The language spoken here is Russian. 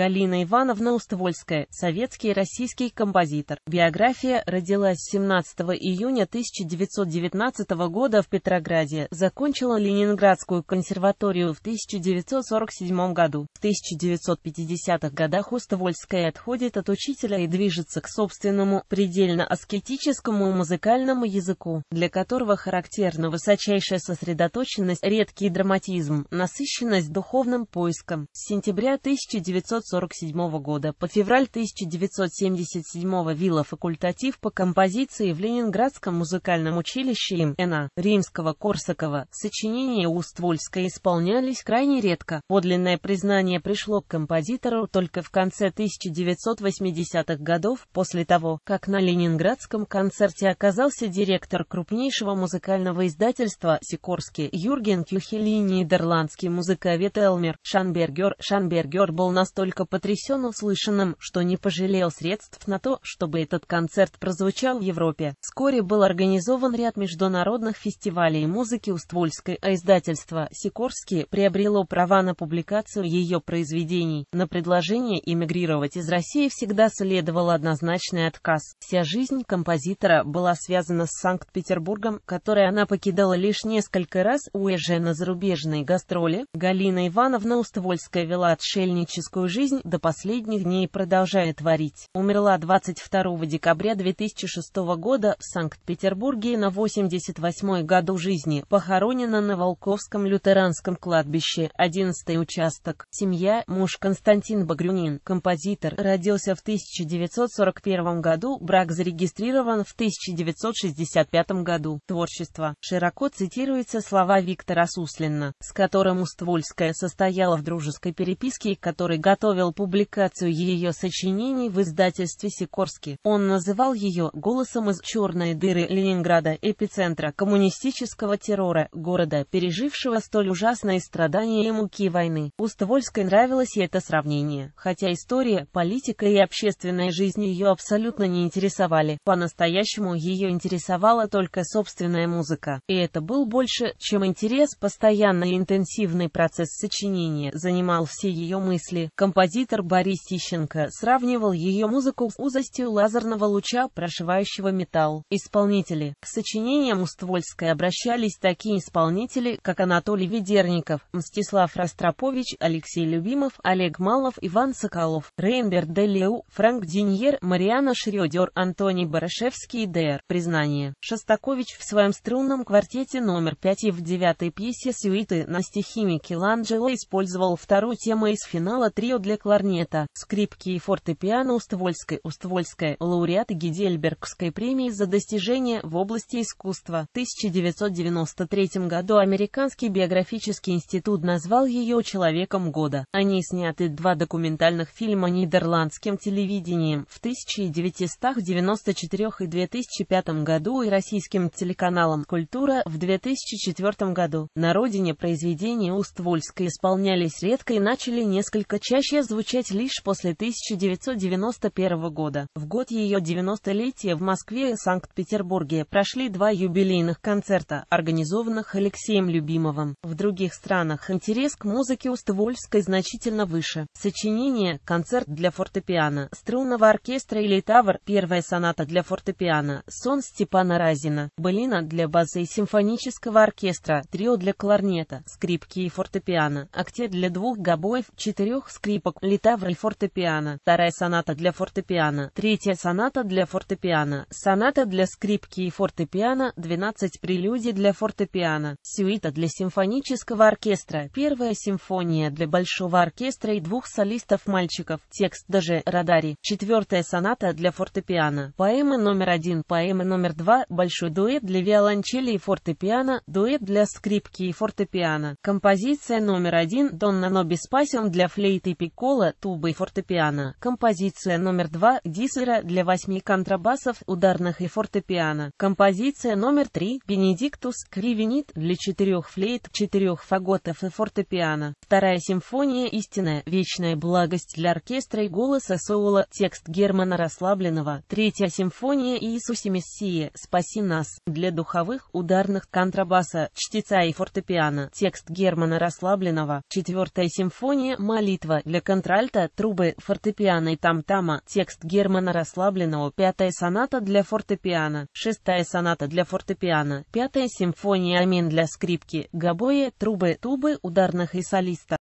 Галина Ивановна Уствольская, советский и российский композитор. Биография родилась 17 июня 1919 года в Петрограде, закончила Ленинградскую консерваторию в 1947 году. В 1950-х годах Уствольская отходит от учителя и движется к собственному, предельно аскетическому музыкальному языку, для которого характерна высочайшая сосредоточенность, редкий драматизм, насыщенность духовным поиском. С сентября 1940 1947 года по февраль 1977 вилла факультатив по композиции в Ленинградском музыкальном училище им Н.А. Римского-Корсакова. Сочинения Уствольска исполнялись крайне редко. Подлинное признание пришло к композитору только в конце 1980-х годов, после того, как на ленинградском концерте оказался директор крупнейшего музыкального издательства «Сикорский» Юрген Кюхелини, нидерландский музыковед Элмер Шанбергер. Шанбергер был настолько настолько потрясен услышанным, что не пожалел средств на то, чтобы этот концерт прозвучал в Европе. Вскоре был организован ряд международных фестивалей музыки Уствольской, а издательство «Сикорский» приобрело права на публикацию ее произведений. На предложение эмигрировать из России всегда следовал однозначный отказ. Вся жизнь композитора была связана с Санкт-Петербургом, который она покидала лишь несколько раз, уезжая на зарубежные гастроли. Галина Ивановна Уствольская вела отшельническую жизнь, жизнь до последних дней продолжая творить. Умерла 22 декабря 2006 года в Санкт-Петербурге на 88 году жизни, похоронена на Волковском лютеранском кладбище, 11 участок. Семья, муж Константин Багрюнин, композитор, родился в 1941 году, брак зарегистрирован в 1965 году. Творчество. Широко цитируются слова Виктора Суслина, с которым Уствольская состояла в дружеской переписке, который готов готовил публикацию ее сочинений в издательстве «Сикорский». Он называл ее «голосом из черной дыры Ленинграда, эпицентра коммунистического террора, города, пережившего столь ужасные страдания и муки войны». Уствольской нравилось это сравнение, хотя история, политика и общественная жизнь ее абсолютно не интересовали. По-настоящему ее интересовала только собственная музыка, и это был больше, чем интерес, постоянный интенсивный процесс сочинения занимал все ее мысли. Композиция композитор Борис Тищенко сравнивал ее музыку с узостью лазерного луча, прошивающего металл. Исполнители. К сочинениям Уствольской обращались такие исполнители, как Анатолий Ведерников, Мстислав Ростропович, Алексей Любимов, Олег Малов, Иван Соколов, Рейнберг Делиу, Франк Диньер, Мариана Шрёдер, Антоний Барышевский и Д.Р. Признание. Шостакович в своем струнном квартете номер 5 и в девятой пьесе «Сюиты» на стихи Микеланджело использовал вторую тему из финала трио для для кларнета, скрипки и фортепиано Уствольской. Уствольская, лауреат Гидельбергской премии за достижения в области искусства. В 1993 году Американский биографический институт назвал ее «Человеком года». О ней сняты два документальных фильма нидерландским телевидением в 1994 и 2005 году и российским телеканалом «Культура» в 2004 году. На родине произведения Уствольской исполнялись редко и начали несколько чаще статье звучать лишь после 1991 года. В год ее 90-летия в Москве и Санкт-Петербурге прошли два юбилейных концерта, организованных Алексеем Любимовым. В других странах интерес к музыке у Ствольской значительно выше. Сочинение, концерт для фортепиано, струнного оркестра или тавр, первая соната для фортепиано, сон Степана Разина, былина для базы и симфонического оркестра, трио для кларнета, скрипки и фортепиано, актет для двух гобоев, четырех скрипок, Шопок, Литавры фортепиано, вторая соната для фортепиано, третья соната для фортепиано, соната для скрипки и фортепиано, 12 прелюдий для фортепиано, сюита для симфонического оркестра, первая симфония для большого оркестра и двух солистов-мальчиков, текст даже Радари, четвертая соната для фортепиано, поэма номер один, поэма номер два, большой дуэт для виолончели и фортепиано, дуэт для скрипки и фортепиано, композиция номер один, Донна Нобис Пасион для флейты и пик колокола, тубы и фортепиано. Композиция номер два Диссера для восьми контрабасов, ударных и фортепиано. Композиция номер три Бенедиктус Кривенит для четырех флейт, четырех фаготов и фортепиано. Вторая симфония истинная вечная благость для оркестра и голоса соло, текст Германа Расслабленного. Третья симфония Иисусе мессии спаси нас, для духовых, ударных, контрабаса, чтеца и фортепиано. Текст Германа Расслабленного. Четвертая симфония Молитва для контральта, трубы, фортепиано и там-тама, текст Германа Расслабленного, пятая соната для фортепиано, шестая соната для фортепиано, пятая симфония Амин для скрипки, гобоя, трубы, тубы, ударных и солиста.